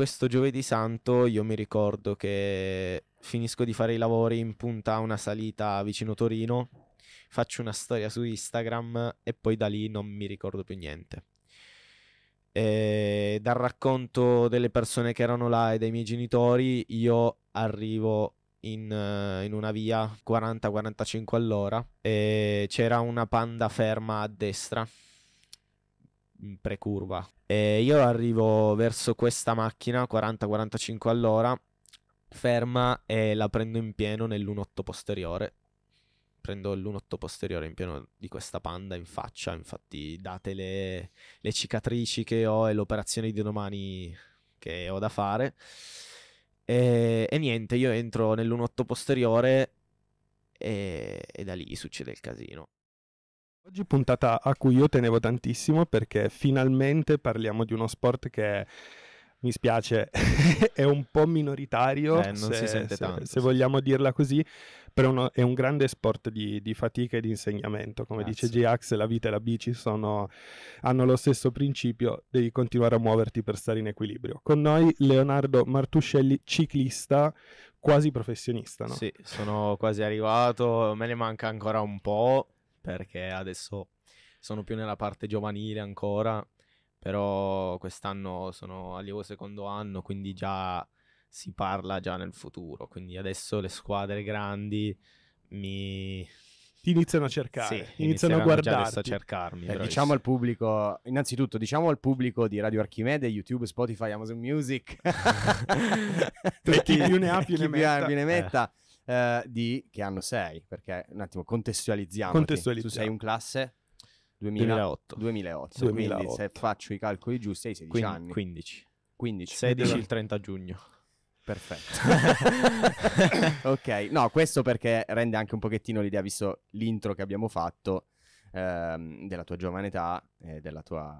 questo giovedì santo io mi ricordo che finisco di fare i lavori in punta a una salita vicino Torino, faccio una storia su Instagram e poi da lì non mi ricordo più niente. E dal racconto delle persone che erano là e dei miei genitori, io arrivo in, in, una via 40-45 all'ora e c'era una panda ferma a destra pre-curva. E io arrivo verso questa macchina 40-45 all'ora, ferma e la prendo in pieno nell'1.8 posteriore. Prendo l'1.8 posteriore in pieno di questa panda in faccia, infatti date le, le cicatrici che ho e l'operazione di domani che ho da fare. E, e niente, io entro nell'1.8 posteriore e, e da lì succede il casino. Oggi puntata a cui io tenevo tantissimo perché finalmente parliamo di uno sport che mi spiace, è un po' minoritario, eh, se, se, tanto, se, vogliamo dirla così, però uno, è un grande sport di, di, fatica e di insegnamento. Come Grazie. dice j ax la vita e la bici sono, hanno lo stesso principio, devi continuare a muoverti per stare in equilibrio. Con noi Leonardo Martuscelli, ciclista, quasi professionista. No? Sì, sono quasi arrivato, me ne manca ancora un po' perché adesso sono più nella parte giovanile ancora, però quest'anno sono allievo secondo anno, quindi già si parla già nel futuro, quindi adesso le squadre grandi mi, ti iniziano a cercare, sì, iniziano a guardarti. a cercarmi. Eh, diciamo al pubblico, innanzitutto, diciamo al pubblico di Radio Archimede, YouTube, Spotify, Amazon Music. chi più ne ha più ne metta. Più ne eh. metta. Eh. Eh, di, che hanno sei, perché un attimo contestualizziamo. Contestualizziamo. Tu sei un classe 2000, 2008. 2008. 2008. Quindi se faccio i calcoli giusti hai 16 Quin- anni. 15. 15. 16 il 30 giugno. Perfetto. ok, no, questo perché rende anche un pochettino l'idea, visto l'intro che abbiamo fatto, ehm, della tua giovane età e della tua...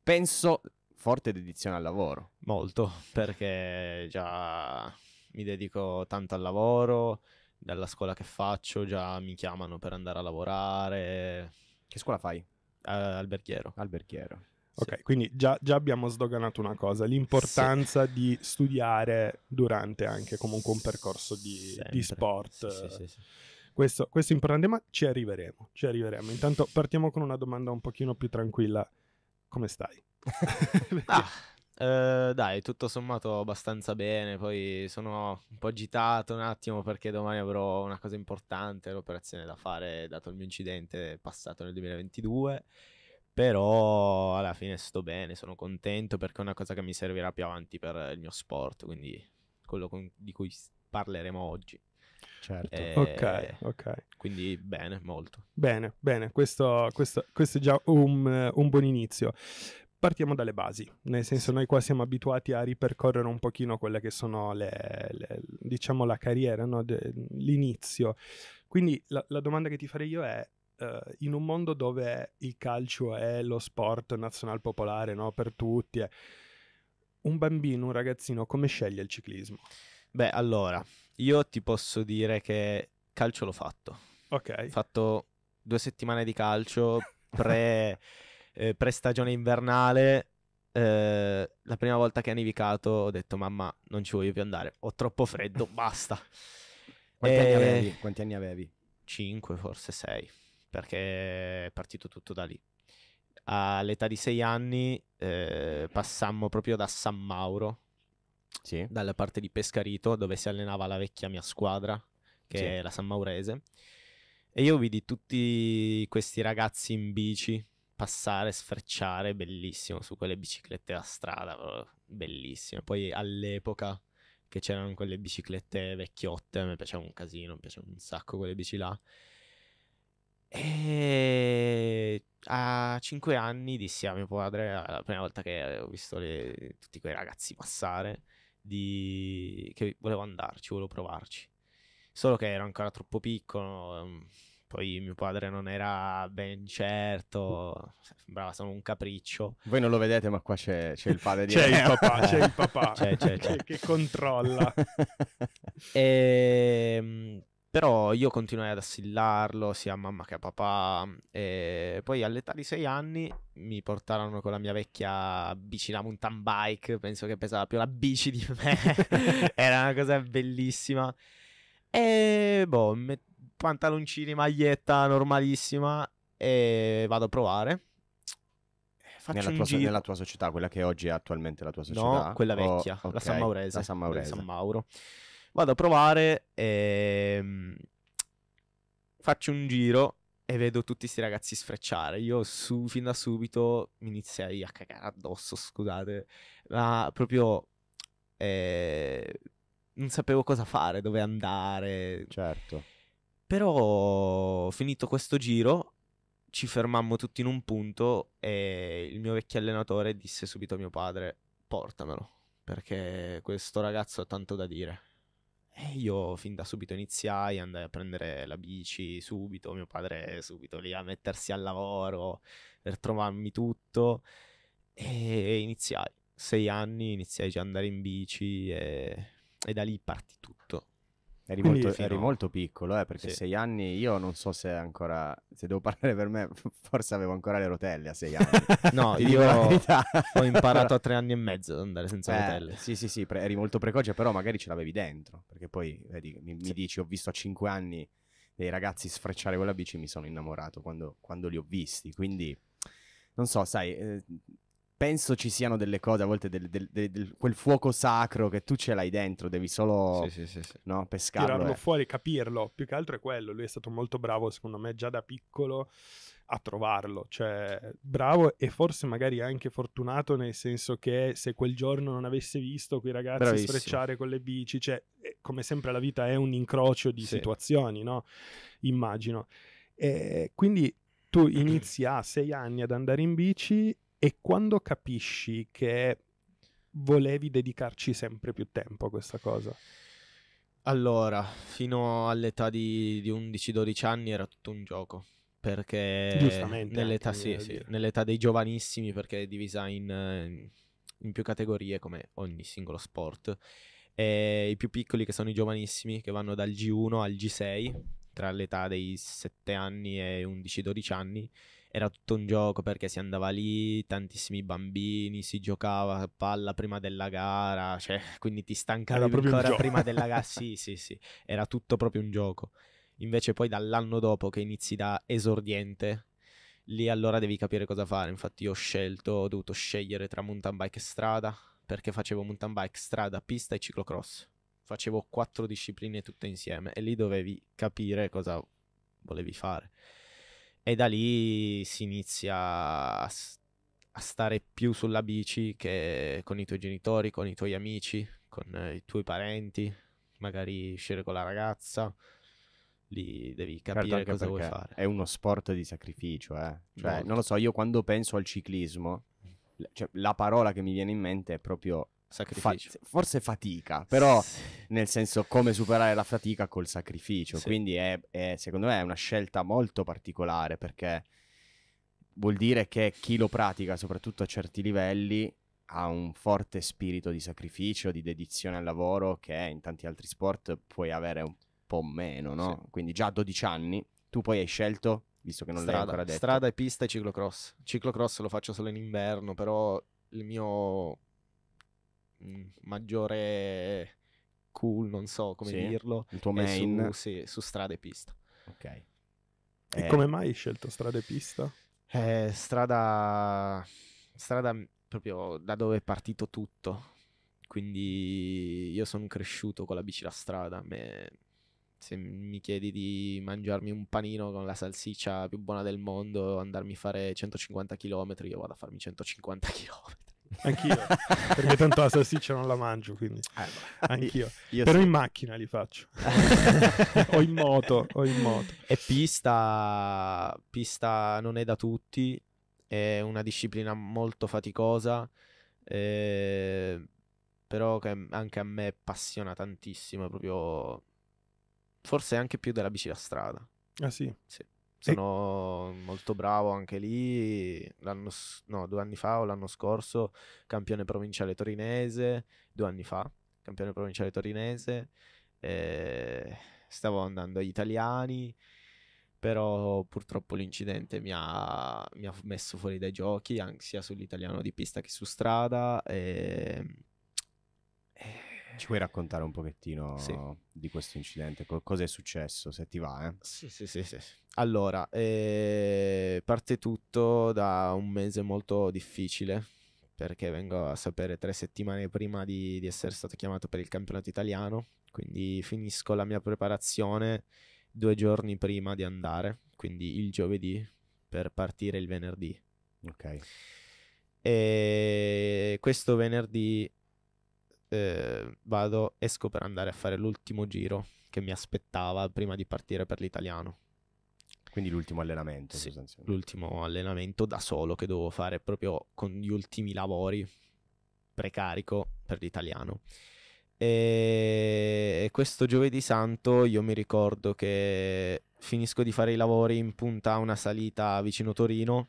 Penso forte dedizione al lavoro. Molto, perché già mi dedico tanto al lavoro, dalla scuola che faccio già mi chiamano per andare a lavorare. Che scuola fai? Uh, alberghiero. Alberghiero. Ok, sì. quindi già, già, abbiamo sdoganato una cosa, l'importanza sì. di studiare durante anche comunque un percorso di, di sport. Sì, questo, questo, è importante, ma ci arriveremo, ci arriveremo. Intanto partiamo con una domanda un pochino più tranquilla. Come stai? ah. Eh, dai, tutto sommato abbastanza bene, poi sono un po' agitato un attimo perché domani avrò una cosa importante, l'operazione da fare dato il mio incidente passato nel 2022, però alla fine sto bene, sono contento perché è una cosa che mi servirà più avanti per il mio sport, quindi quello con- di cui parleremo oggi. Certo, eh, ok, ok. Quindi bene, molto. Bene, bene, questo, questo, questo è già un, un buon inizio partiamo dalle basi, nel senso noi qua siamo abituati a ripercorrere un pochino quelle che sono le, le diciamo la carriera, no? De, l'inizio. Quindi la, la, domanda che ti farei io è, eh, in un mondo dove il calcio è lo sport nazionale popolare no? per tutti, è... un bambino, un ragazzino come sceglie il ciclismo? Beh, allora, io ti posso dire che calcio l'ho fatto. Ok. Ho fatto due settimane di calcio pre... eh, prestagione invernale, eh, la prima volta che ha nevicato ho detto mamma non ci voglio più andare, ho troppo freddo, basta. Quanti, e... anni eh, avevi? Quanti anni avevi? 5 forse sei, perché è partito tutto da lì. All'età di sei anni eh, passammo proprio da San Mauro, sì. dalla parte di Pescarito dove si allenava la vecchia mia squadra, che sì. è la San Maurese. E io vidi tutti questi ragazzi in bici passare, sfrecciare, bellissimo, su quelle biciclette a strada, bellissime. Poi all'epoca che c'erano quelle biciclette vecchiotte, a me piaceva un casino, mi piacevano un sacco quelle bici là. E a cinque anni dissi a mio padre, la prima volta che ho visto le, tutti quei ragazzi passare, di... che volevo andarci, volevo provarci. Solo che ero ancora troppo piccolo, ehm, poi mio padre non era ben certo, sembrava solo un capriccio. Voi non lo vedete, ma qua c'è, c'è il padre di C'è il papà, c'è il papà c'è, c'è, c'è. Che, controlla. e, ehm, però io continuai ad assillarlo sia a mamma che a papà e poi all'età di sei anni mi portarono con la mia vecchia bici da mountain bike penso che pesava più la bici di me era una cosa bellissima e boh met- pantaloncini, maglietta normalissima e vado a provare. Eh, nella tua, giro... nella tua, società, quella che oggi è attualmente la tua società? No, quella vecchia, oh, okay. la San Maurese. La San Maurese. San Mauro. Vado a provare e... Ehm, faccio un giro e vedo tutti questi ragazzi sfrecciare. Io su, fin da subito mi iniziai a cagare addosso, scusate. Ma proprio... Eh, non sapevo cosa fare, dove andare. Certo. Però finito questo giro ci fermammo tutti in un punto e il mio vecchio allenatore disse subito a mio padre portamelo perché questo ragazzo ha tanto da dire. E io fin da subito iniziai, andai a prendere la bici subito, mio padre subito lì a mettersi al lavoro per trovarmi tutto e iniziai. Sei anni iniziai già ad andare in bici e, e da lì partì tutto. Eri, molto, fino... eri molto, piccolo, eh, perché sì. sei anni, io non so se ancora, se devo parlare per me, forse avevo ancora le rotelle a sei anni. no, io ho imparato a tre anni e mezzo ad andare senza eh, rotelle. Sì, sì, sì, pre- eri molto precoce, però magari ce l'avevi dentro, perché poi vedi, mi, mi dici, ho visto a cinque anni dei ragazzi sfrecciare con la bici, mi sono innamorato quando, quando li ho visti, quindi non so, sai, eh, penso ci siano delle cose, a volte del, del, del, quel fuoco sacro che tu ce l'hai dentro, devi solo sì, sì, sì, no, pescarlo. Tirarlo eh. fuori, capirlo, più che altro è quello, lui è stato molto bravo secondo me già da piccolo a trovarlo, cioè bravo e forse magari anche fortunato nel senso che se quel giorno non avesse visto quei ragazzi Bravissimo. sfrecciare con le bici, cioè eh, come sempre la vita è un incrocio di situazioni, no? Immagino. E eh, quindi tu inizi a sei anni ad andare in bici e quando capisci che volevi dedicarci sempre più tempo a questa cosa? Allora, fino all'età di, di 11-12 anni era tutto un gioco. Perché nell'età, sì, sì, nell'età, dei giovanissimi, perché è divisa in, eh, in più categorie come ogni singolo sport. E I più piccoli, che sono i giovanissimi, che vanno dal G1 al G6, tra l'età dei 7 anni e 11-12 anni, era tutto un gioco perché si andava lì, tantissimi bambini, si giocava a palla prima della gara, cioè, quindi ti stancavi ancora prima della gara. Sì, sì, sì, era tutto proprio un gioco. Invece poi dall'anno dopo che inizi da esordiente, lì allora devi capire cosa fare. Infatti io ho scelto, ho dovuto scegliere tra mountain bike e strada, perché facevo mountain bike, strada, pista e ciclocross. Facevo quattro discipline tutte insieme e lì dovevi capire cosa volevi fare e da lì si inizia a, a stare più sulla bici che con i tuoi genitori, con i tuoi amici, con i tuoi parenti, magari uscire con la ragazza lì devi certo, capire certo, cosa vuoi fare. È uno sport di sacrificio, eh. Cioè, esatto. non lo so, io quando penso al ciclismo, cioè, la parola che mi viene in mente è proprio sacrificio. Fa- forse fatica, però sì. nel senso come superare la fatica col sacrificio. Sì. Quindi è, è, secondo me è una scelta molto particolare perché vuol dire che chi lo pratica, soprattutto a certi livelli, ha un forte spirito di sacrificio, di dedizione al lavoro che in tanti altri sport puoi avere un po' meno, no? Sì. Quindi già a 12 anni tu poi hai scelto, visto che non strada, l'hai ancora detto. Strada e pista e ciclocross. Ciclocross lo faccio solo in inverno, però il mio Mm, maggiore cool, non so come sì, dirlo. Il tuo main. Su, sì, su strada e pista. Ok. E eh, come mai hai scelto strada e pista? Eh, strada, strada proprio da dove è partito tutto. Quindi io sono cresciuto con la bici da strada. Me, se mi chiedi di mangiarmi un panino con la salsiccia più buona del mondo, andarmi a fare 150 km, io vado a farmi 150 km. Anch'io, perché tanto la salsiccia non la mangio, quindi eh, anch'io. Io Però sì. in macchina li faccio. o in moto, o in moto. E pista, pista non è da tutti, è una disciplina molto faticosa. Eh, però che anche a me appassiona tantissimo, proprio forse anche più della bici da strada. Ah sì? Sì sono e... molto bravo anche lì, no, due anni fa o l'anno scorso, campione provinciale torinese, due anni fa, campione provinciale torinese, eh, stavo andando agli italiani, però purtroppo l'incidente mi ha, mi ha messo fuori dai giochi, anche sia sull'italiano di pista che su strada. E... Ehm, Ci puoi raccontare un pochettino sì. di questo incidente? cosa è successo, se ti va? Eh? Sì, sì, sì, sì. Allora, eh, parte tutto da un mese molto difficile perché vengo a sapere tre settimane prima di, di, essere stato chiamato per il campionato italiano, quindi finisco la mia preparazione due giorni prima di andare, quindi il giovedì per partire il venerdì. Ok. E questo venerdì eh, vado, esco per andare a fare l'ultimo giro che mi aspettava prima di partire per l'italiano. Quindi l'ultimo allenamento. Sì, l'ultimo allenamento da solo che dovevo fare proprio con gli ultimi lavori precarico per l'italiano. E questo giovedì santo io mi ricordo che finisco di fare i lavori in punta a una salita vicino Torino,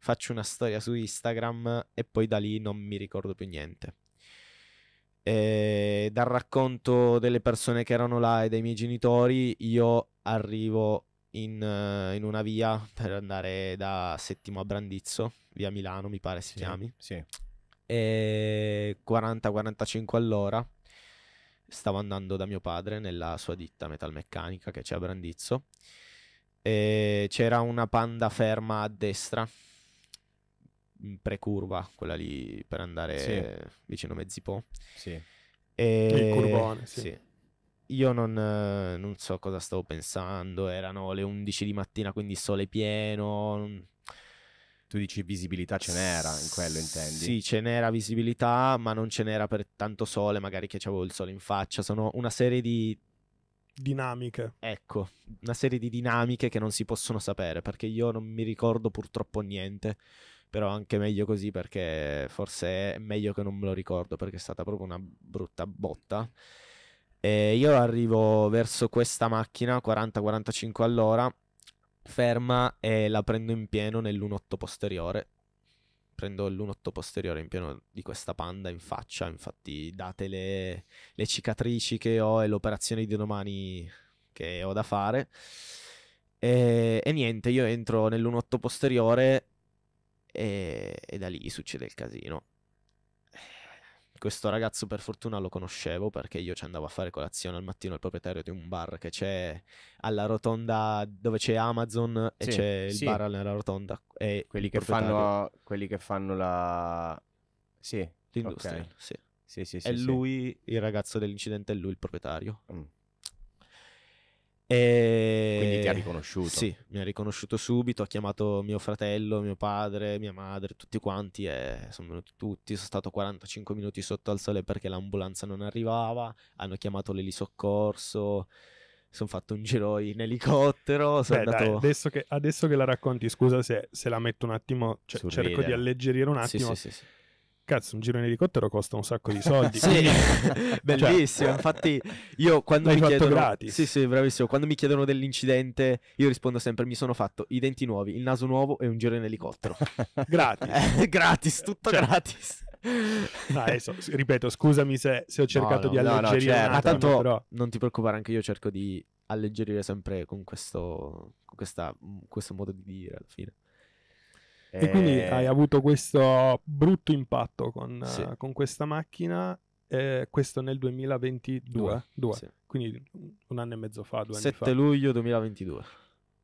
faccio una storia su Instagram e poi da lì non mi ricordo più niente. E dal racconto delle persone che erano là e dei miei genitori io arrivo in, uh, in, una via per andare da Settimo a Brandizzo, via Milano mi pare si sì, chiami. Sì. 40-45 all'ora stavo andando da mio padre nella sua ditta metalmeccanica che c'è a Brandizzo e c'era una panda ferma a destra precurva quella lì per andare sì. vicino Mezzipo sì. e il curbone sì. sì. Io non, eh, non, so cosa stavo pensando, erano le 11 di mattina, quindi sole pieno. Tu dici visibilità ce n'era in quello, intendi? Sì, ce n'era visibilità, ma non ce n'era per tanto sole, magari che c'avevo il sole in faccia. Sono una serie di dinamiche. Ecco, una serie di dinamiche che non si possono sapere, perché io non mi ricordo purtroppo niente però anche meglio così perché forse è meglio che non me lo ricordo perché è stata proprio una brutta botta e io arrivo verso questa macchina 40-45 all'ora, ferma e la prendo in pieno nell'1.8 posteriore. Prendo l'1.8 posteriore in pieno di questa panda in faccia. Infatti, date le, le cicatrici che ho e l'operazione di domani che ho da fare. E, e niente, io entro nell'1.8 posteriore e, e da lì succede il casino questo ragazzo per fortuna lo conoscevo perché io ci andavo a fare colazione al mattino, al proprietario di un bar che c'è alla rotonda dove c'è Amazon e sì, c'è il sì. bar nella rotonda. E quelli, che fanno, quelli che fanno la... Sì. L'industria, okay. sì. Sì, sì, sì, e lui, il ragazzo dell'incidente, è lui il proprietario. Mm. E... Quindi ti ha riconosciuto? Sì, mi ha riconosciuto subito, ha chiamato mio fratello, mio padre, mia madre, tutti quanti e sono venuti tutti, sono stato 45 minuti sotto al sole perché l'ambulanza non arrivava, hanno chiamato l'elisoccorso, sono fatto un giro in elicottero. Beh, andato... dai, adesso, che, adesso, che, la racconti, scusa se, se la metto un attimo, cioè, cerco di alleggerire un attimo. Sì, sì, sì, Cazzo, un giro in elicottero costa un sacco di soldi. sì, cioè, bellissimo. Cioè... Infatti, io quando mi chiedono. Gratis. Sì, sì, bravissimo. Quando mi chiedono dell'incidente, io rispondo sempre: mi sono fatto i denti nuovi, il naso nuovo e un giro in elicottero. gratis. Eh, gratis, tutto cioè... gratis. No, adesso, ripeto, scusami se, se ho cercato no, di alleggerire. No, no, certo, Ma tanto però... non ti preoccupare, anche io cerco di alleggerire sempre con questo, con questa, questo modo di dire alla fine. E, quindi hai avuto questo brutto impatto con, sì. uh, con questa macchina, eh, questo nel 2022, due, due. Sì. quindi un anno e mezzo fa, due 7 luglio 2022.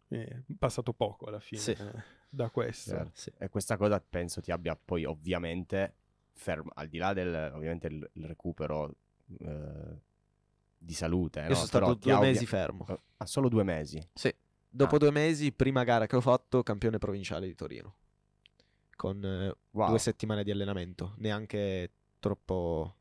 È eh, passato poco alla fine sì. Eh, da questo. Vero, e questa cosa penso ti abbia poi ovviamente fermo, al di là del ovviamente il, il recupero eh, di salute. Io no? sono stato Però due mesi fermo. Ah, solo due mesi? Sì. Dopo ah. due mesi, prima gara che ho fatto, campione provinciale di Torino con eh, wow. due settimane di allenamento, neanche troppo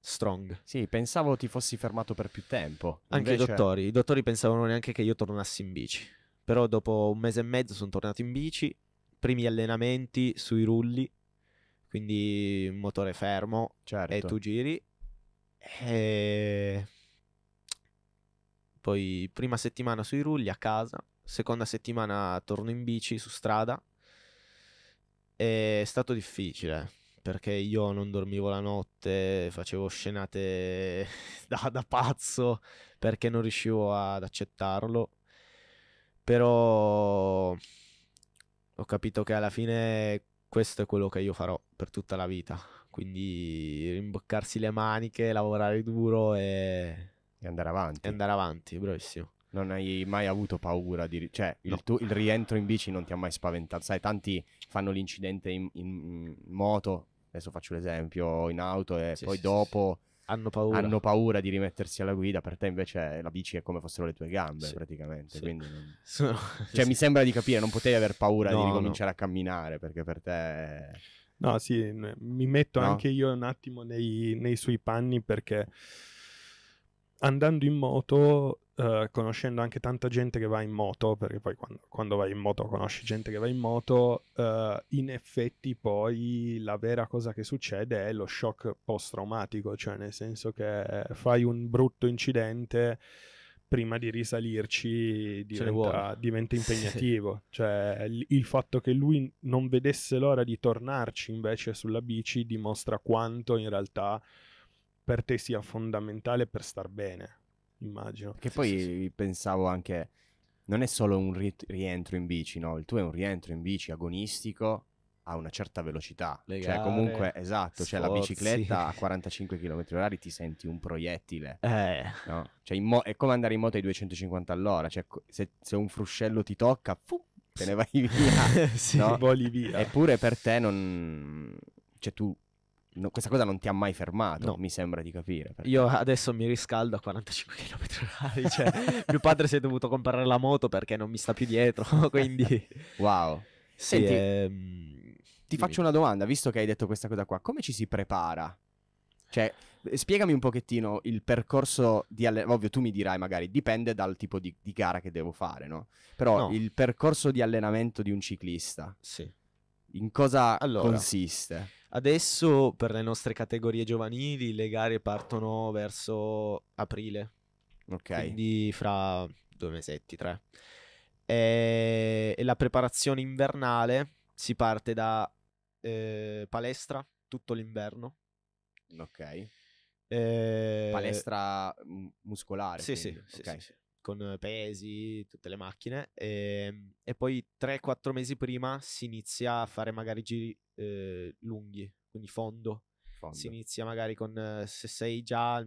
strong. Sì, pensavo ti fossi fermato per più tempo. Anche i dottori, i dottori pensavano neanche che io tornassi in bici, però dopo un mese e mezzo sono tornato in bici, primi allenamenti sui rulli, quindi motore fermo certo. e tu giri. E... Poi prima settimana sui rulli a casa, seconda settimana torno in bici su strada è stato difficile perché io non dormivo la notte, facevo scenate da, da pazzo perché non riuscivo ad accettarlo. Però ho capito che alla fine questo è quello che io farò per tutta la vita. Quindi rimboccarsi le maniche, lavorare duro e... e andare avanti. E andare avanti, bravissimo non hai mai avuto paura di... Cioè, no. il, tu, il, rientro in bici non ti ha mai spaventato. Sai, tanti fanno l'incidente in, in moto, adesso faccio l'esempio, in auto e sì, poi sì, dopo... Sì. Hanno paura. hanno paura. di rimettersi alla guida, per te invece la bici è come fossero le tue gambe sì. praticamente. Sì. Non... Sono... Cioè, sì. mi sembra di capire, non potevi aver paura no, di ricominciare no. a camminare perché per te... No, sì, mi metto no. anche io un attimo nei, nei, suoi panni perché andando in moto eh, conoscendo anche tanta gente che va in moto, perché poi quando, quando vai in moto conosci gente che va in moto, uh, in effetti poi la vera cosa che succede è lo shock post-traumatico, cioè nel senso che fai un brutto incidente prima di risalirci diventa, diventa impegnativo. Sì. Cioè, il, il, fatto che lui non vedesse l'ora di tornarci invece sulla bici dimostra quanto in realtà per te sia fondamentale per star bene immagino. Che poi sì, sì. pensavo anche, non è solo un ri- rientro in bici, no? Il tuo è un rientro in bici agonistico a una certa velocità. Cioè, Legare, cioè, comunque, esatto, sforzi. cioè la bicicletta a 45 km/h ti senti un proiettile. Eh. No? Cioè, mo- è come andare in moto ai 250 all'ora. Cioè, se, se un fruscello ti tocca, fu, te ne vai via. sì, no? voli via. Eppure per te non... Cioè, tu No, questa cosa non ti ha mai fermato, no. mi sembra di capire. Perché... Io adesso mi riscaldo a 45 km/h. Cioè, mio padre si è dovuto comprare la moto perché non mi sta più dietro. quindi, wow. Senti, ehm... ti faccio una domanda, visto che hai detto questa cosa qua, come ci si prepara? Cioè, spiegami un pochettino il percorso di allenamento. Ovvio, tu mi dirai, magari dipende dal tipo di, di gara che devo fare, no? Però no. il percorso di allenamento di un ciclista. Sì. In cosa allora, consiste? Adesso per le nostre categorie giovanili le gare partono verso aprile. Ok. Quindi fra due mesetti, tre. E, eh, e la preparazione invernale si parte da eh, palestra tutto l'inverno. Ok. Eh, palestra mm, muscolare. Sì, sì, okay. sì, sì, sì con eh, pesi, tutte le macchine e, ehm, e poi 3-4 mesi prima si inizia a fare magari giri eh, lunghi, quindi fondo. fondo. Si inizia magari con eh, se sei già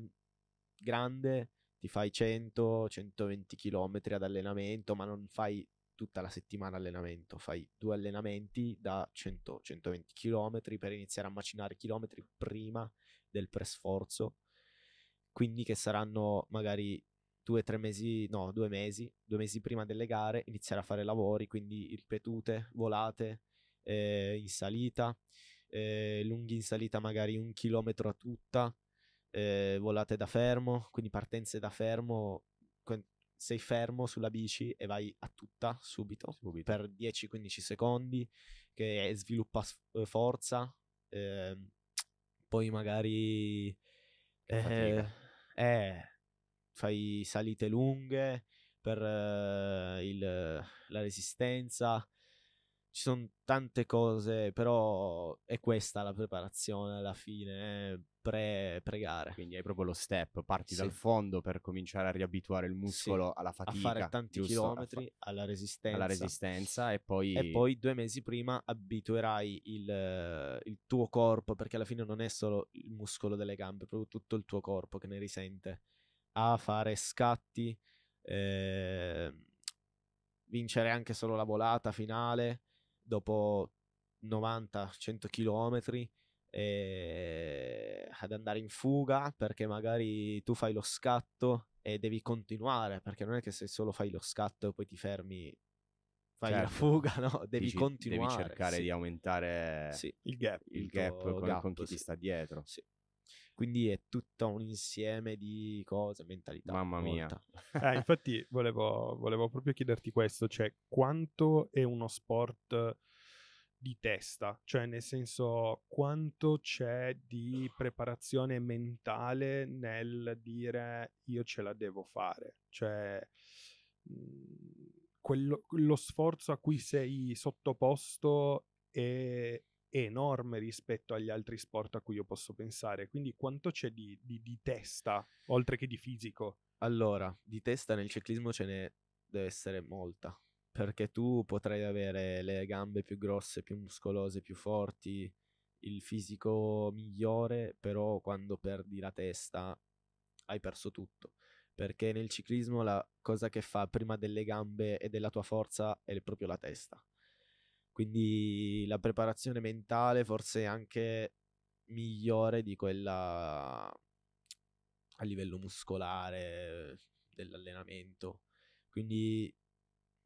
grande ti fai 100-120 km ad allenamento, ma non fai tutta la settimana allenamento, fai due allenamenti da 100-120 km per iniziare a macinare chilometri prima del presforzo, quindi che saranno magari due o tre mesi, no, due mesi, due mesi prima delle gare iniziare a fare lavori, quindi ripetute, volate, eh, in salita, eh, lunghi in salita magari un chilometro a tutta, eh, volate da fermo, quindi partenze da fermo, sei fermo sulla bici e vai a tutta subito, subito. per 10-15 secondi, che sviluppa eh, forza, ehm, poi magari... Eh, eh fai salite lunghe per eh, il, la resistenza. Ci sono tante cose, però è questa la preparazione alla fine. Eh pre, pregare. Quindi hai proprio lo step, parti sì. dal fondo per cominciare a riabituare il muscolo sì. alla fatica. A fare tanti giusto? chilometri, fa- alla, resistenza. alla resistenza. e poi... E poi due mesi prima abituerai il, il, tuo corpo, perché alla fine non è solo il muscolo delle gambe, è proprio tutto il tuo corpo che ne risente a fare scatti, eh, vincere anche solo la volata finale dopo 90-100 km eh, ad andare in fuga perché magari tu fai lo scatto e devi continuare perché non è che se solo fai lo scatto e poi ti fermi fai certo. la fuga, no? Devi Dici, continuare. Devi cercare sì. di aumentare sì. il gap, il il gap, con, gap, con, chi sì. ti sta dietro. Sì. Quindi è tutto un insieme di cose, mentalità. Mamma mia. eh, infatti volevo, volevo, proprio chiederti questo, cioè quanto è uno sport di testa, cioè nel senso quanto c'è di preparazione mentale nel dire io ce la devo fare, cioè mhmm, quello, lo sforzo a cui sei sottoposto è enorme rispetto agli altri sport a cui io posso pensare. Quindi quanto c'è di, di, di testa, oltre che di fisico? Allora, di testa nel ciclismo ce ne deve essere molta, perché tu potrai avere le gambe più grosse, più muscolose, più forti, il fisico migliore, però quando perdi la testa hai perso tutto. Perché nel ciclismo la cosa che fa prima delle gambe e della tua forza è proprio la testa. Quindi la preparazione mentale forse è anche migliore di quella a livello muscolare eh, dell'allenamento. Quindi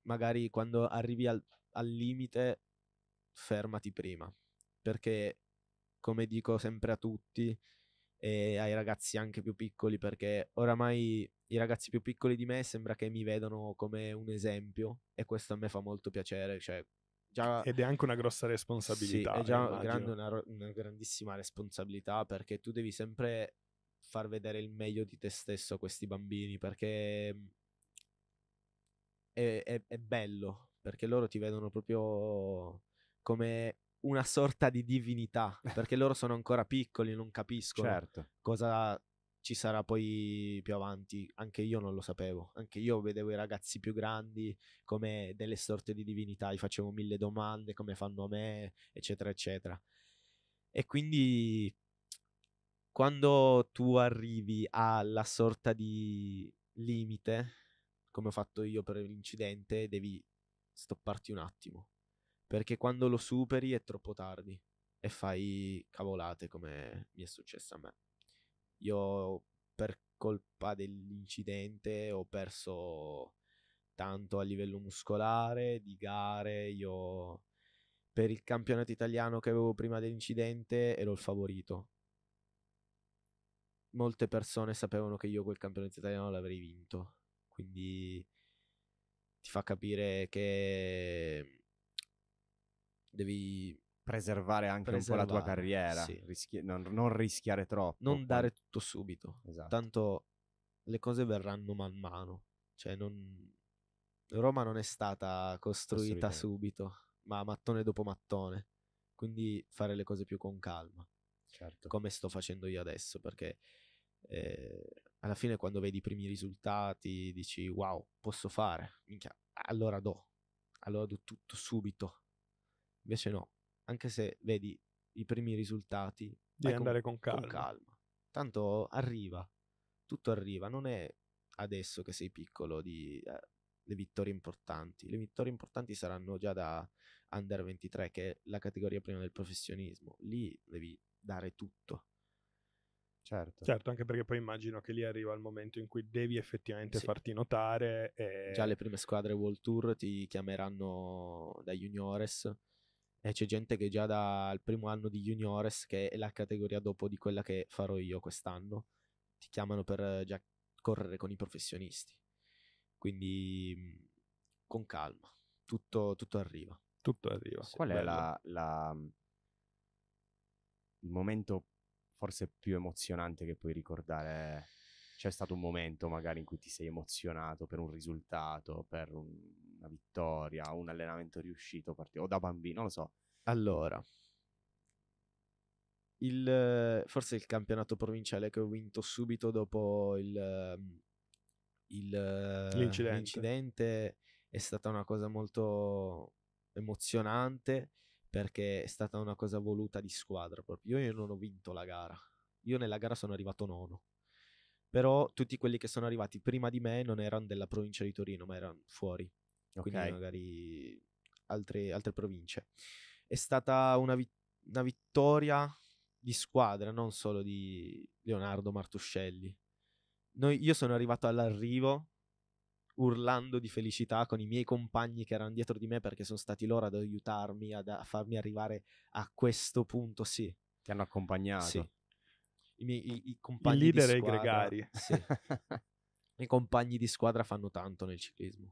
magari quando arrivi al, al limite fermati prima, perché come dico sempre a tutti e ai ragazzi anche più piccoli, perché oramai i ragazzi più piccoli di me sembra che mi vedano come un esempio e questo a me fa molto piacere, cioè Già, Ed è anche una grossa responsabilità. Sì, è già grande, una, una grandissima responsabilità perché tu devi sempre far vedere il meglio di te stesso a questi bambini perché mm, è, è, è, bello perché loro ti vedono proprio come una sorta di divinità perché loro sono ancora piccoli non capiscono certo. cosa ci sarà poi più avanti. Anche io non lo sapevo. Anche io vedevo i ragazzi più grandi come delle sorte di divinità, gli facevo mille domande, come fanno a me, eccetera, eccetera. E quindi quando tu arrivi alla sorta di limite, come ho fatto io per l'incidente, devi stopparti un attimo. Perché quando lo superi è troppo tardi e fai cavolate come mi è successo a me. Io per colpa dell'incidente ho perso tanto a livello muscolare, di gare, io per il campionato italiano che avevo prima dell'incidente ero il favorito. Molte persone sapevano che io quel campionato italiano l'avrei vinto, quindi ti fa capire che devi preservare anche preservare, un po' la tua carriera, sì. rischi- non, non, rischiare troppo. Non dare eh. tutto subito, esatto. tanto le cose verranno man mano, cioè non... Roma non è stata costruita subito, ma mattone dopo mattone, quindi fare le cose più con calma, certo. come sto facendo io adesso, perché eh, alla fine quando vedi i primi risultati dici wow, posso fare, Minchia, allora do, allora do tutto subito, invece no, anche se vedi i primi risultati, devi andare con, con, calma. con calma. Tanto arriva, tutto arriva, non è adesso che sei piccolo di, eh, le vittorie importanti. Le vittorie importanti saranno già da under 23, che è la categoria prima del professionismo. Lì devi dare tutto. Certo. certo, anche perché poi immagino che lì arriva il momento in cui devi effettivamente sì. farti notare. E... Già le prime squadre World Tour ti chiameranno da juniores e c'è gente che già dal primo anno di juniores, che è la categoria dopo di quella che farò io quest'anno, ti chiamano per già correre con i professionisti. Quindi mhmm, con calma, tutto, tutto arriva. Tutto arriva. Sì, Qual è la, la, mhmm, il momento forse più emozionante che puoi ricordare? C'è stato un momento magari in cui ti sei emozionato per un risultato, per un, una vittoria, un allenamento riuscito o da bambino, non lo so. Allora, il, forse il campionato provinciale che ho vinto subito dopo il, ehm, il, eh, l'incidente. l'incidente è stata una cosa molto emozionante perché è stata una cosa voluta di squadra proprio. Io non ho vinto la gara, io nella gara sono arrivato nono però tutti quelli che sono arrivati prima di me non erano della provincia di Torino, ma erano fuori okay. quindi magari altre, altre, province. È stata una, vi- una vittoria di squadra, non solo di Leonardo Martuscelli. Noi, io sono arrivato all'arrivo urlando di felicità con i miei compagni che erano dietro di me perché sono stati loro ad aiutarmi, ad, a farmi arrivare a questo punto, sì. Ti hanno accompagnato. Sì. I miei i, i compagni Il di squadra, e i gregari. Sì. I compagni di squadra fanno tanto nel ciclismo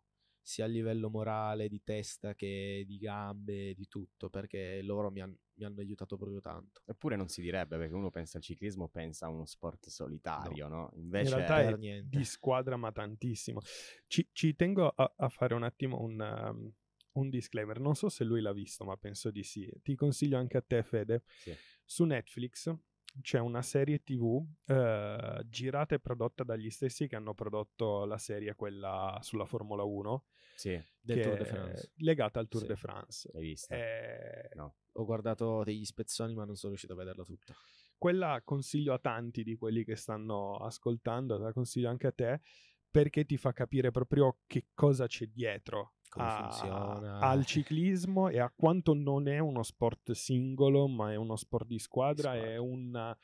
sia a livello morale, di testa che di gambe, di tutto, perché loro mi, han- mi hanno aiutato proprio tanto. Eppure non si direbbe, perché uno pensa al ciclismo, pensa a uno sport solitario, no? no? Invece In realtà è, è di squadra, ma tantissimo. Ci, ci tengo a, a, fare un attimo un, um, un, disclaimer, non so se lui l'ha visto, ma penso di sì. Ti consiglio anche a te, Fede, sì. su Netflix c'è una serie TV eh, girata e prodotta dagli stessi che hanno prodotto la serie quella sulla Formula 1. Sì, del Tour de France. Legata al Tour sì, de France. Hai visto? Eh, no. Ho guardato degli spezzoni ma non sono riuscito a vederla tutta. Quella consiglio a tanti di quelli che stanno ascoltando, la consiglio anche a te, perché ti fa capire proprio che cosa c'è dietro come a, funziona. Al ciclismo e a quanto non è uno sport singolo, ma è uno sport di squadra, squadra. è una,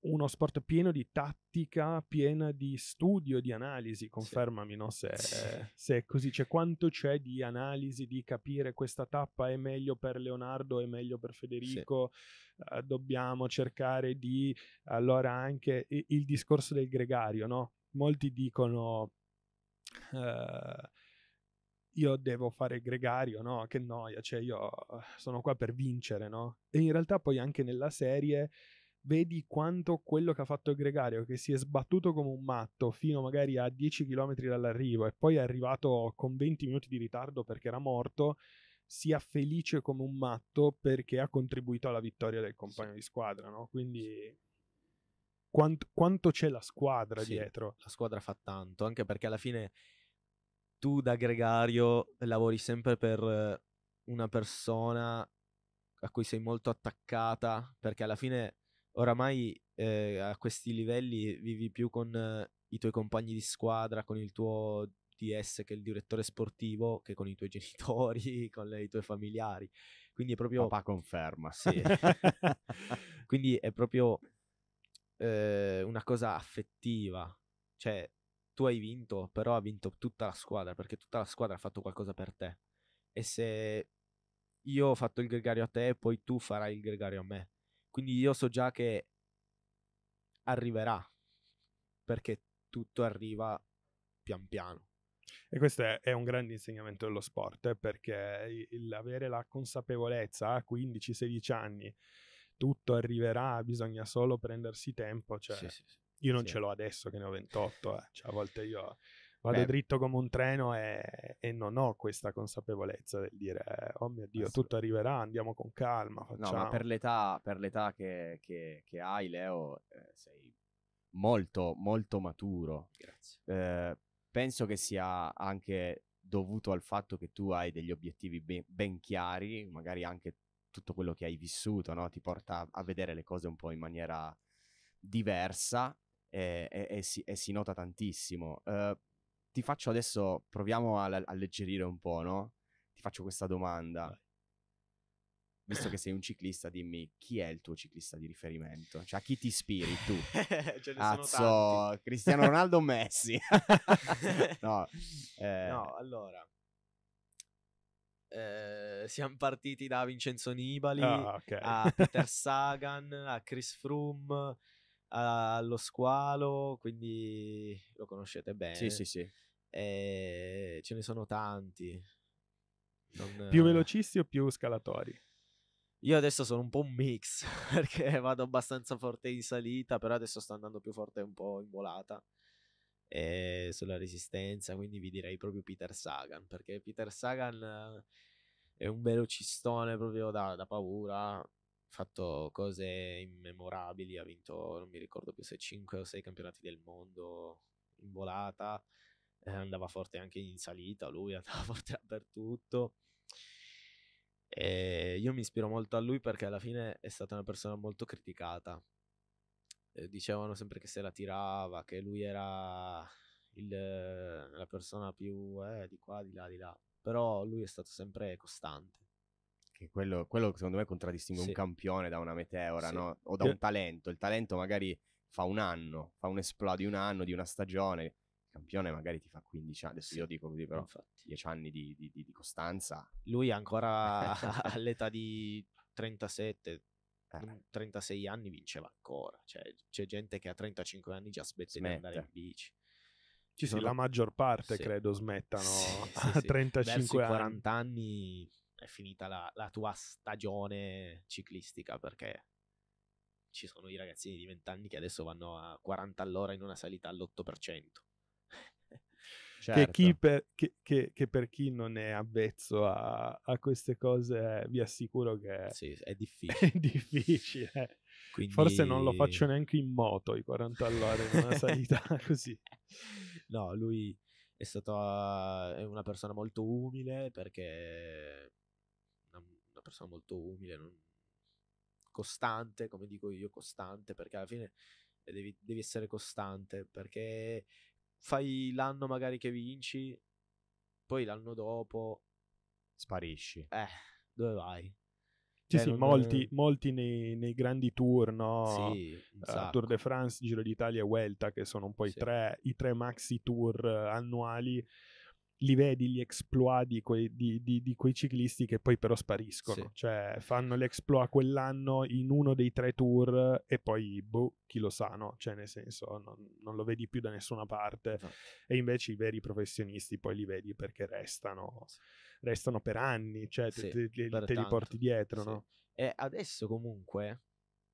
uno sport pieno di tattica, pieno di studio, di analisi, confermami sì. no? se, sì. se, è così, cioè quanto c'è di analisi, di capire questa tappa è meglio per Leonardo, è meglio per Federico, sì. uh, eh, dobbiamo cercare di, allora anche il, il discorso del gregario, no? molti dicono... Uh, io devo fare gregario, no? Che noia, cioè io sono qua per vincere, no? E in realtà poi anche nella serie vedi quanto quello che ha fatto il Gregario, che si è sbattuto come un matto fino magari a 10 km dall'arrivo e poi è arrivato con 20 minuti di ritardo perché era morto, sia felice come un matto perché ha contribuito alla vittoria del compagno sì. di squadra, no? Quindi quant- quanto c'è la squadra sì, dietro? La squadra fa tanto, anche perché alla fine tu da gregario lavori sempre per eh, una persona a cui sei molto attaccata, perché alla fine oramai eh, a questi livelli vivi più con eh, i tuoi compagni di squadra, con il tuo DS che è il direttore sportivo, che con i tuoi genitori, con le, i tuoi familiari. Quindi è proprio... Papà conferma. Sì. Quindi è proprio eh, una cosa affettiva. Cioè, tu hai vinto, però ha vinto tutta la squadra, perché tutta la squadra ha fatto qualcosa per te. E se io ho fatto il gregario a te, poi tu farai il gregario a me. Quindi io so già che arriverà, perché tutto arriva pian piano. E questo è, è, un grande insegnamento dello sport, eh, perché l'avere la consapevolezza a 15-16 anni, tutto arriverà, bisogna solo prendersi tempo, cioè sì, sì, sì. Io non sì. ce l'ho adesso che ne ho 28, eh. cioè, a volte io vado Beh. dritto come un treno e, e, non ho questa consapevolezza del dire oh mio dio tutto arriverà andiamo con calma facciamo. no ma per l'età, per l'età che, che, che, hai Leo eh, sei molto molto maturo grazie eh, penso che sia anche dovuto al fatto che tu hai degli obiettivi ben, ben chiari magari anche tutto quello che hai vissuto no? ti porta a vedere le cose un po' in maniera diversa e, e, e, si, e si, nota tantissimo. Uh, ti faccio adesso, proviamo a, a, alleggerire un po', no? Ti faccio questa domanda. Vai. Visto che sei un ciclista, dimmi chi è il tuo ciclista di riferimento? Cioè, a chi ti ispiri tu? Ce ne Azzo, sono tanti. Cristiano Ronaldo o Messi? no, eh... no, allora... Eh, siamo partiti da Vincenzo Nibali oh, okay. a Peter Sagan, a Chris Froome, allo squalo, quindi lo conoscete bene. Sì, sì, sì. Eh, e ce ne sono tanti. Non... Più velocisti o più scalatori? Io adesso sono un po' un mix perché vado abbastanza forte in salita, però adesso sto andando più forte un po' in volata eh, sulla resistenza, quindi vi direi proprio Peter Sagan, perché Peter Sagan eh, è un velocistone proprio da, da paura, fatto cose immemorabili, ha vinto non mi ricordo più se 5 o 6 campionati del mondo in volata, eh, andava forte anche in salita, lui andava forte dappertutto. E io mi ispiro molto a lui perché alla fine è stata una persona molto criticata. Eh, dicevano sempre che se la tirava, che lui era il, la persona più eh, di qua, di là, di là. Però lui è stato sempre costante che quello, quello secondo me contraddistingue sì. un campione da una meteora, sì. no? O da un talento. Il talento magari fa un anno, fa un esplodio di un anno, di una stagione. Il campione magari ti fa 15 anni, adesso io dico così però, Infatti. 10 anni di, di, di, di costanza. Lui è ancora all'età di 37, 36 eh. anni vinceva ancora. Cioè, c'è gente che a 35 anni già smette Smette. di andare in bici. Ci sono... La maggior parte, sì. credo, smettano sì, a sì, 35 anni. 40 anni è finita la, la tua stagione ciclistica perché ci sono i ragazzini di 20 anni che adesso vanno a 40 all'ora in una salita all'8%. Certo. Che, chi certo. per, che, che, che, per, chi non è avvezzo a, a queste cose, eh, vi assicuro che sì, è difficile. È difficile. Quindi... Forse non lo faccio neanche in moto i 40 all'ora in una salita così. No, lui è stato eh, è una persona molto umile perché persona molto umile, non... costante, come dico io, costante, perché alla fine eh, devi, devi essere costante, perché fai l'anno magari che vinci, poi l'anno dopo sparisci. Eh, dove vai? Sì, cioè, sì, non... molti, molti nei, nei, grandi tour, no? Sì, uh, Tour de France, Giro d'Italia e Vuelta, che sono un po' sì. i, tre, i, tre, maxi tour eh, annuali, li vedi gli exploit di quei, di, di, di quei ciclisti che poi però spariscono, sì. cioè fanno l'exploit quell'anno in uno dei tre tour e poi boh, chi lo sa, no? Cioè nel senso non, non lo vedi più da nessuna parte no. e invece i veri professionisti poi li vedi perché restano, sì. restano per anni, cioè sì, te, te, te li porti dietro, no? E adesso comunque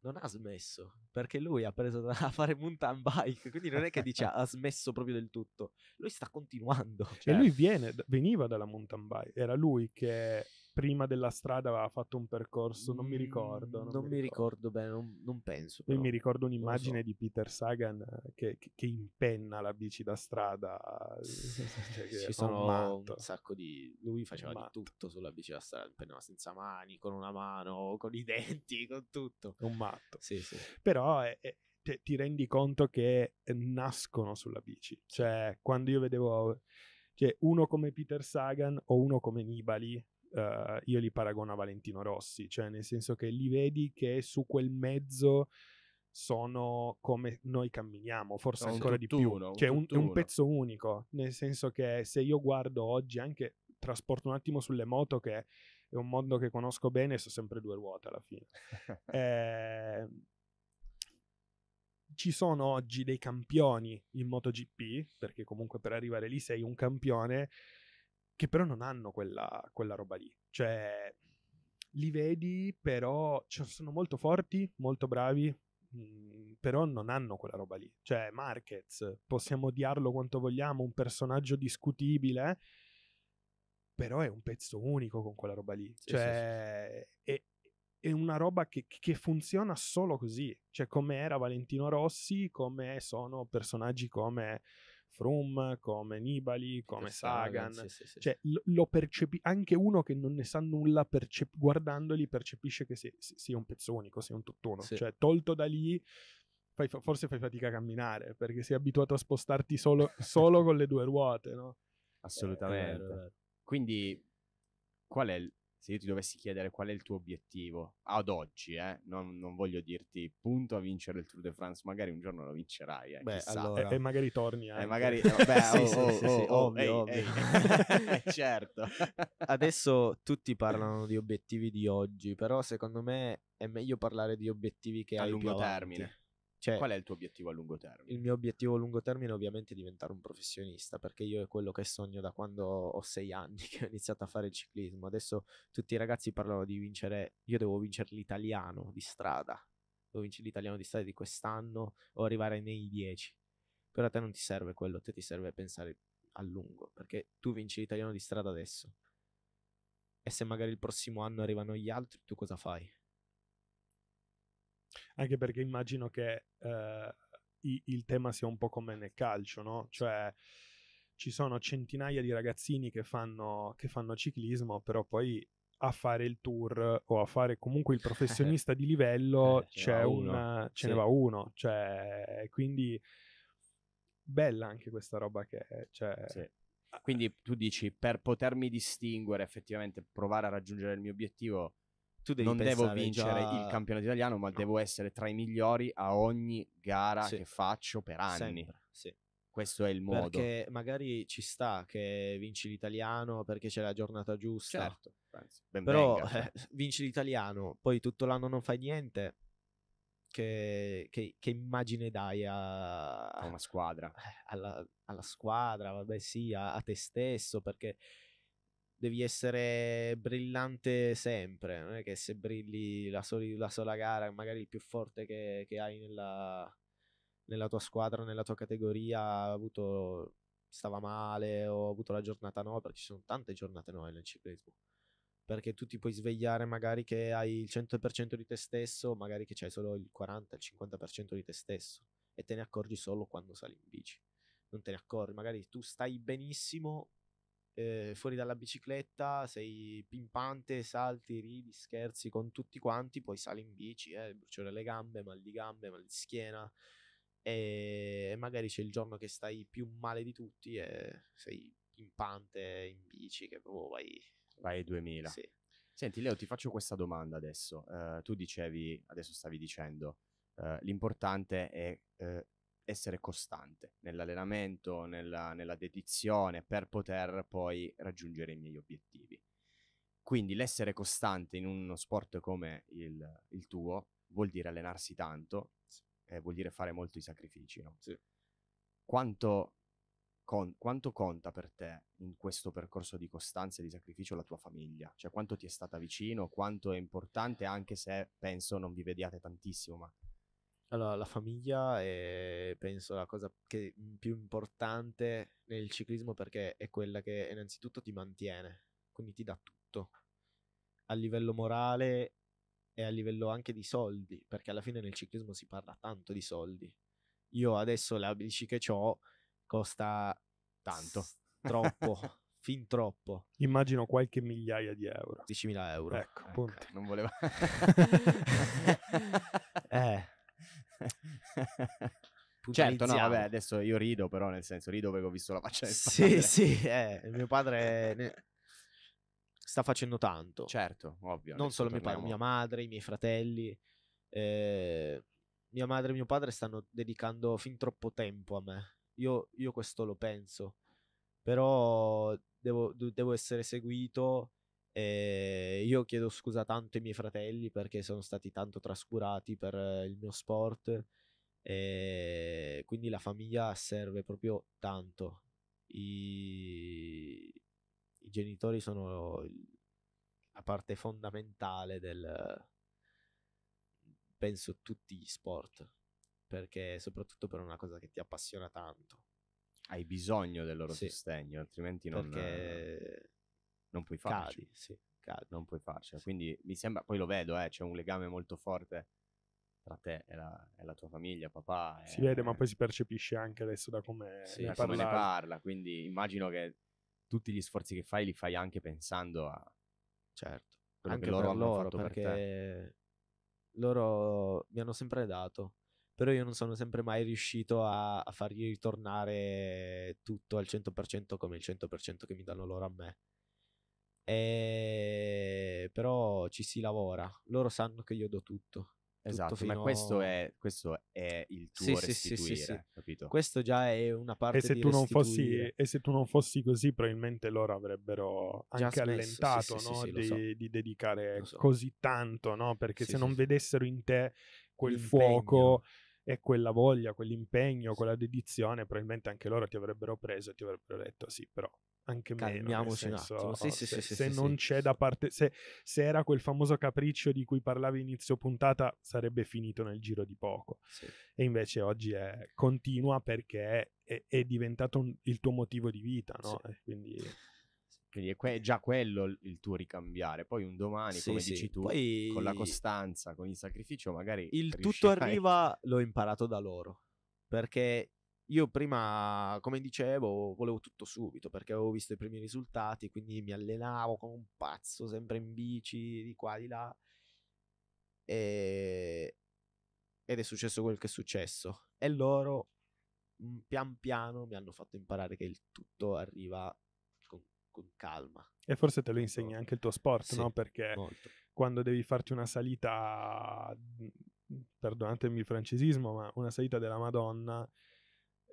non ha smesso perché lui ha preso a fare mountain bike quindi non è che dice ha smesso proprio del tutto lui sta continuando cioè... e lui cioè viene, veniva dalla mountain bike era lui che prima della strada aveva fatto un percorso, non mi ricordo. Mm, non, non mi, ricordo. ricordo bene, non, non penso. Poi mi ricordo un'immagine so. di Peter Sagan eh, che, che, che, impenna la bici da strada. Eh, cioè Ci sono un, sacco di... Lui faceva di tutto sulla bici da strada, impennava senza mani, con una mano, con i denti, con tutto. Un matto. Sì, sì. Però eh, è, cioè, è ti rendi conto che nascono sulla bici. Cioè, quando io vedevo cioè, uno come Peter Sagan o uno come Nibali, uh, io li paragono a Valentino Rossi, cioè nel senso che li vedi che su quel mezzo sono come noi camminiamo, forse no, ancora tutt'uno, di più, un cioè un, è un pezzo unico, nel senso che se io guardo oggi anche trasporto un attimo sulle moto che è un mondo che conosco bene, sono sempre due ruote alla fine. eh, ci sono oggi dei campioni in MotoGP, perché comunque per arrivare lì sei un campione che però non hanno quella, quella roba lì. Cioè, li vedi, però cioè, sono molto forti, molto bravi, mh, mm, però non hanno quella roba lì. Cioè, Marquez, possiamo odiarlo quanto vogliamo, un personaggio discutibile, però è un pezzo unico con quella roba lì. Sì, cioè, sì, sì. È, è, una roba che, che, funziona solo così. Cioè, come era Valentino Rossi, come sono personaggi come Froome, come Nibali, come Sagan. Sagan. Sì, sì, sì. Cioè, lo percepi- anche uno che non ne sa nulla, percep- guardandoli, percepisce che sei, sei un pezzonico, sia un tottono. Cioè, tolto da lì, fai, forse fai fatica a camminare perché sei abituato a spostarti solo, solo con le due ruote, no? Assolutamente. Eh, Quindi, qual è il se io ti dovessi chiedere qual è il tuo obiettivo ad oggi, eh, non, non, voglio dirti punto a vincere il Tour de France, magari un giorno lo vincerai. Eh, beh, allora. e, e, magari torni. Anche. E magari, beh, oh, sì, oh, sì, oh, oh, ovvio, ovvio. Ehi, certo. Adesso tutti parlano di obiettivi di oggi, però secondo me è meglio parlare di obiettivi che a hai lungo termine. Cioè, Qual è il tuo obiettivo a lungo termine? Il mio obiettivo a lungo termine ovviamente è diventare un professionista, perché io è quello che sogno da quando ho sei anni che ho iniziato a fare il ciclismo. Adesso tutti i ragazzi parlano di vincere, io devo vincere l'italiano di strada, devo vincere l'italiano di strada di quest'anno o arrivare nei dieci. Però a te non ti serve quello, a te ti serve pensare a lungo, perché tu vinci l'italiano di strada adesso. E se magari il prossimo anno arrivano gli altri, tu cosa fai? anche perché immagino che eh, il tema sia un po' come nel calcio, no? Cioè ci sono centinaia di ragazzini che fanno, che fanno ciclismo, però poi a fare il tour o a fare comunque il eh, professionista di livello eh, c'è un, ce sì. ne va uno, cioè, quindi bella anche questa roba che cioè... sì. Eh. Quindi tu dici per potermi distinguere effettivamente, provare a raggiungere il mio obiettivo, tu devi non devo vincere già... il campionato italiano, ma no. devo essere tra i migliori a ogni gara sì. che faccio per anni. sì. Questo è il modo. Perché magari ci sta che vinci l'italiano perché c'è la giornata giusta. Certo. Anzi, Però venga, eh, certo. vinci l'italiano, poi tutto l'anno non fai niente. Che, che, che immagine dai a, a una squadra? Eh, alla, alla, squadra, vabbè sì, a, a te stesso, perché devi essere brillante sempre. Non è che se brilli la, soli, la sola gara, magari il più forte che, che hai nella, nella, tua squadra, nella tua categoria, ha avuto stava male o ha avuto la giornata no, perché ci sono tante giornate no nel ciclismo. Perché tu ti puoi svegliare magari che hai il 100% di te stesso, magari che c'hai solo il 40, il 50% di te stesso e te ne accorgi solo quando sali in bici. Non te ne accorgi, magari tu stai benissimo, eh, fuori dalla bicicletta, sei pimpante, salti, ridi, scherzi con tutti quanti, poi sali in bici, eh, bruciore alle gambe, mal di gambe, mal di schiena e, magari c'è il giorno che stai più male di tutti e sei pimpante in bici che proprio vai... Vai 2000. Sì. Senti Leo, ti faccio questa domanda adesso. Uh, tu dicevi, adesso stavi dicendo, uh, l'importante è uh, essere costante nell'allenamento, nella, nella dedizione, per poter poi raggiungere i miei obiettivi. Quindi l'essere costante in uno sport come il, il tuo vuol dire allenarsi tanto, eh, vuol dire fare molti sacrifici. No? Sì. Quanto, con, quanto, conta per te in questo percorso di costanza e di sacrificio la tua famiglia? Cioè quanto ti è stata vicino, quanto è importante, anche se penso non vi vediate tantissimo, ma allora, la famiglia è penso la cosa che, mhmm, più importante nel ciclismo perché è quella che innanzitutto ti mantiene, quindi ti dà tutto a livello morale e a livello anche di soldi, perché alla fine nel ciclismo si parla tanto di soldi. Io adesso la bici che ho costa tanto, troppo, fin troppo. Immagino qualche migliaia di euro. 10.000 euro. Ecco, ecco non voleva... eh, Certo, no, vabbè, adesso io rido, però nel senso rido perché ho visto la faccia del padre. Sì, sì, eh, mio padre ne... sta facendo tanto. Certo, ovvio. Non solo mio padre, mia madre, i miei fratelli. Eh, mia madre e mio padre stanno dedicando fin troppo tempo a me. Io, io questo lo penso, però devo, devo essere seguito e ehm, io chiedo scusa tanto ai miei fratelli perché sono stati tanto trascurati per eh, il mio sport. E ehm, quindi la famiglia serve proprio tanto. I, I genitori sono la parte fondamentale del penso tutti gli sport perché soprattutto per una cosa che ti appassiona tanto hai bisogno del loro sì, sostegno altrimenti non perché non puoi farci. Cadi, sì, cadi, non puoi farcela. Sì. Quindi mi sembra, poi lo vedo, eh, c'è un legame molto forte tra te e la, e la tua famiglia, papà. Si è... vede, eh. ma poi si percepisce anche adesso da come, sì, da ne parla. Quindi immagino che tutti gli sforzi che fai li fai anche pensando a... Certo, quello anche che loro hanno loro, fatto perché per loro mi hanno sempre dato però io non sono sempre mai riuscito a, a, fargli ritornare tutto al 100% come il 100% che mi danno loro a me. E... Ehm, però ci si lavora. Loro sanno che io do tutto. Esatto, fino... ma questo è, questo è, il tuo sì, sì, sì, sì, capito? Questo già è una parte e se tu non fossi E se tu non fossi così, probabilmente loro avrebbero anche smesso, allentato sì, no? sì, di, so. di, dedicare so. così tanto, no? Perché se non vedessero in te quel L'impegno. fuoco e quella voglia, quell'impegno, quella dedizione, probabilmente anche loro ti avrebbero preso e ti avrebbero detto sì, però anche Calmiamoci meno. Senso, un attimo. Sì, sì, se, sì, se non c'è da parte, se, se, era quel famoso capriccio di cui parlavi inizio puntata, sarebbe finito nel giro di poco. E invece oggi è continua perché è, è diventato un, il tuo motivo di vita, no? quindi... quindi. è que- già quello il tuo ricambiare. Poi un domani, come dici tu, Poi... con la costanza, con il sacrificio, magari. Il tutto arriva, l'ho imparato da loro. Perché io prima, come dicevo, volevo tutto subito perché avevo visto i primi risultati, quindi mi allenavo come un pazzo, sempre in bici, di qua, di là. E... Ehm, ed è successo quel che è successo. E loro, mm, pian piano, mi hanno fatto imparare che il tutto arriva con, con calma. E forse te lo insegni anche il tuo sport, sì, no? Perché molto. quando devi farti una salita, mm, perdonatemi il francesismo, ma una salita della Madonna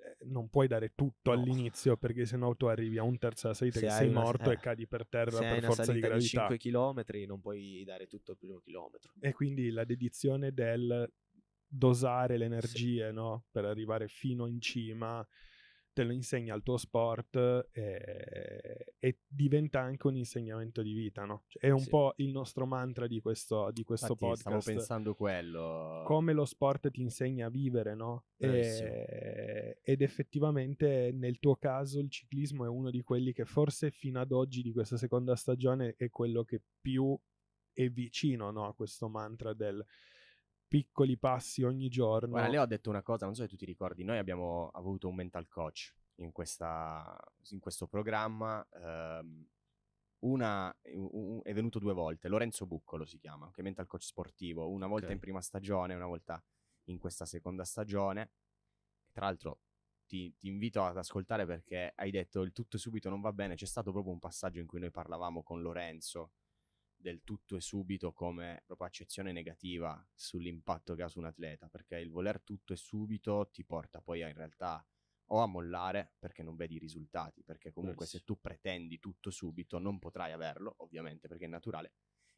eh, non puoi dare tutto no. all'inizio perché sennò tu arrivi a un terzo della salita se che sei una, morto eh, e cadi per terra per forza di gravità. Se 5 km non puoi dare tutto al primo chilometro. E quindi la dedizione del dosare le energie, sì. no? Per arrivare fino in cima te lo insegna il tuo sport e, eh, e diventa anche un insegnamento di vita, no? Cioè, è un sì. po' il nostro mantra di questo, di questo Infatti, podcast. Stavo pensando quello. Come lo sport ti insegna a vivere, no? E, ed effettivamente nel tuo caso il ciclismo è uno di quelli che forse fino ad oggi di questa seconda stagione è quello che più è vicino no, a questo mantra del piccoli passi ogni giorno. Guarda, Leo ha detto una cosa, non so se tu ti ricordi, noi abbiamo avuto un mental coach in, questa, in questo programma. Ehm, una, un, è venuto due volte, Lorenzo Buccolo si chiama, che è mental coach sportivo, una volta okay. in prima stagione, una volta in questa seconda stagione. Tra l'altro ti, ti, invito ad ascoltare perché hai detto il tutto subito non va bene, c'è stato proprio un passaggio in cui noi parlavamo con Lorenzo del tutto e subito come proprio accezione negativa sull'impatto che ha su un atleta, perché il voler tutto e subito ti porta poi a, in realtà o a mollare perché non vedi i risultati, perché comunque Forse. se tu pretendi tutto subito non potrai averlo, ovviamente perché è naturale,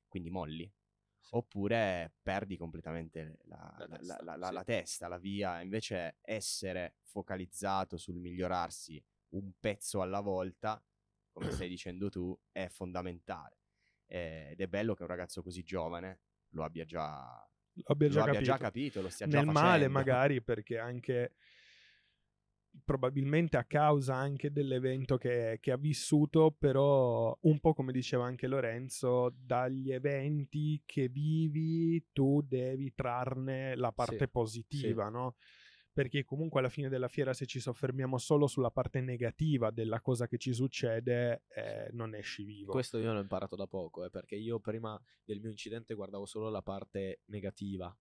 quindi molli. Sì. Oppure perdi completamente la, la, testa, la, la, sì. la testa, la via. Invece essere focalizzato sul migliorarsi un pezzo alla volta, come stai dicendo tu, è fondamentale eh, ed è bello che un ragazzo così giovane lo abbia già, abbia già, lo capito. Abbia già capito, lo stia Nel già facendo. male magari perché anche probabilmente a causa anche dell'evento che, che, ha vissuto, però un po' come diceva anche Lorenzo, dagli eventi che vivi tu devi trarne la parte sì, positiva, sì. no? perché comunque alla fine della fiera se ci soffermiamo solo sulla parte negativa della cosa che ci succede eh, non esci vivo. Questo io l'ho imparato da poco, eh, perché io prima del mio incidente guardavo solo la parte negativa,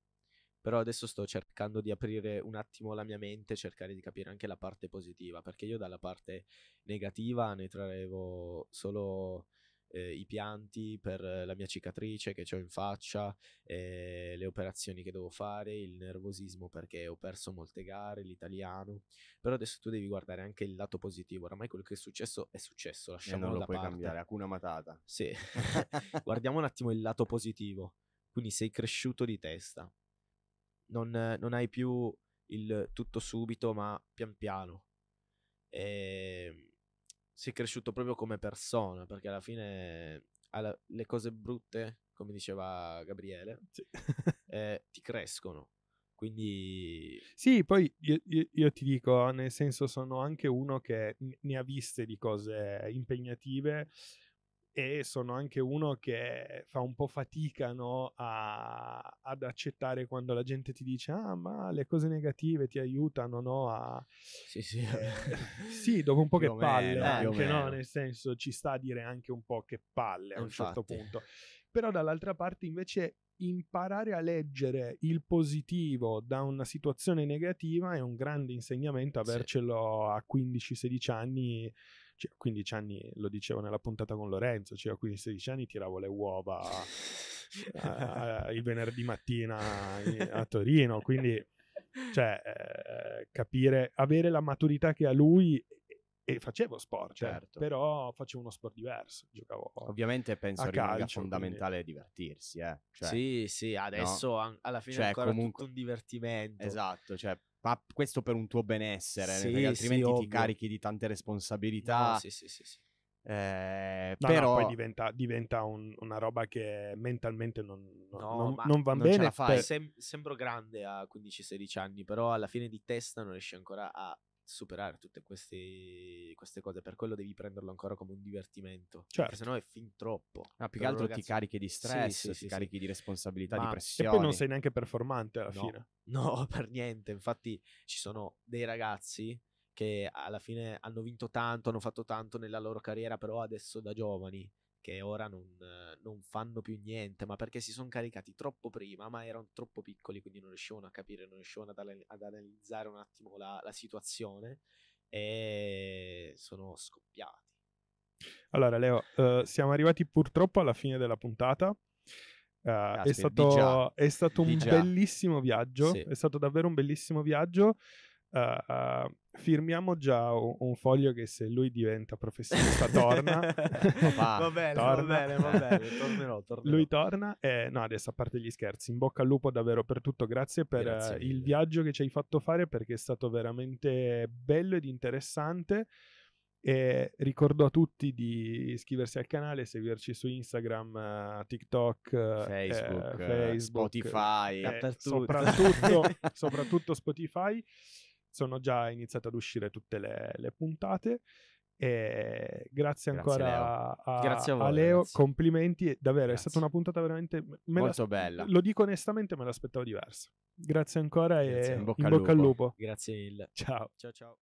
però adesso sto cercando di aprire un attimo la mia mente, cercare di capire anche la parte positiva, perché io dalla parte negativa ne traevo solo eh, i pianti per la mia cicatrice che ho in faccia, eh, le operazioni che devo fare, il nervosismo perché ho perso molte gare, l'italiano. Però adesso tu devi guardare anche il lato positivo. Oramai quello che è successo è successo, eh, lasciamolo eh non lo puoi parte. cambiare, alcuna matata. Sì. Guardiamo un attimo il lato positivo. Quindi sei cresciuto di testa. non, non hai più il tutto subito, ma pian piano. Ehm sei cresciuto proprio come persona, perché alla fine alla, le cose brutte, come diceva Gabriele, sì. eh, ti crescono. Quindi... Sì, poi io, io, io, ti dico, nel senso sono anche uno che ne ha viste di cose impegnative, e sono anche uno che fa un po' fatica no, a, ad accettare quando la gente ti dice ah ma le cose negative ti aiutano no, a... Sì, sì. Eh, sì dopo un po' più che palle anche, no? nel senso ci sta a dire anche un po' che palle a un certo punto. Però dall'altra parte invece imparare a leggere il positivo da una situazione negativa è un grande insegnamento, avercelo sì. a 15-16 anni circa cioè, 15 anni, lo dicevo nella puntata con Lorenzo, circa cioè, 15-16 anni tiravo le uova a, a, il venerdì mattina a Torino, quindi cioè eh, capire, avere la maturità che ha lui e facevo sport, eh, certo. eh, però facevo uno sport diverso. Giocavo ovviamente penso che calcio, fondamentale quindi... divertirsi, eh? cioè, sì, sì, adesso no? alla fine cioè, è ancora comunque... un divertimento. Esatto, cioè, ma questo per un tuo benessere, sì, perché altrimenti sì, ti carichi di tante responsabilità. No, sì, sì, sì, sì. Eh, no, però no, poi diventa, diventa un, una roba che mentalmente non, non, no, non, non va non bene. Per... Sem- sembro grande a 15-16 anni, però alla fine di testa non riesci ancora a superare tutte queste, queste, cose. Per quello devi prenderlo ancora come un divertimento. Certo. sennò è fin troppo. Ma ah, più che altro ragazzi... ti carichi di stress, sì, sì, ti sì, carichi di responsabilità, Ma... di pressione. E poi non sei neanche performante alla no. fine. No, per niente. Infatti ci sono dei ragazzi che alla fine hanno vinto tanto, hanno fatto tanto nella loro carriera, però adesso da giovani che ora non, non fanno più niente, ma perché si sono caricati troppo prima, ma erano troppo piccoli, quindi non riuscivano a capire, non riuscivano ad, ad analizzare un attimo la, la situazione e sono scoppiati. Allora, Leo, uh, siamo arrivati purtroppo alla fine della puntata. Uh, eh, Aspetta, è, stato, è stato, un bellissimo viaggio. Sì. È stato davvero un bellissimo viaggio uh, firmiamo già un, foglio che se lui diventa professionista torna. va, bene, torna. va bene, va bene, tornerò, tornerò. Lui torna e no, adesso a parte gli scherzi, in bocca al lupo davvero per tutto, grazie per eh, grazie il viaggio che ci hai fatto fare perché è stato veramente bello ed interessante. E ricordo a tutti di iscriversi al canale, seguirci su Instagram, eh, TikTok, eh, Facebook, eh, Facebook Spotify, eh, soprattutto, soprattutto Spotify sono già iniziate ad uscire tutte le, le puntate. E grazie ancora Leo. A, grazie a, voi, a Leo. Ragazzi. Complimenti, davvero grazie. è stata una puntata veramente molto bella. Lo dico onestamente, me l'aspettavo diversa. Grazie ancora e in bocca, in bocca al lupo. Grazie mille. Ciao. Ciao ciao.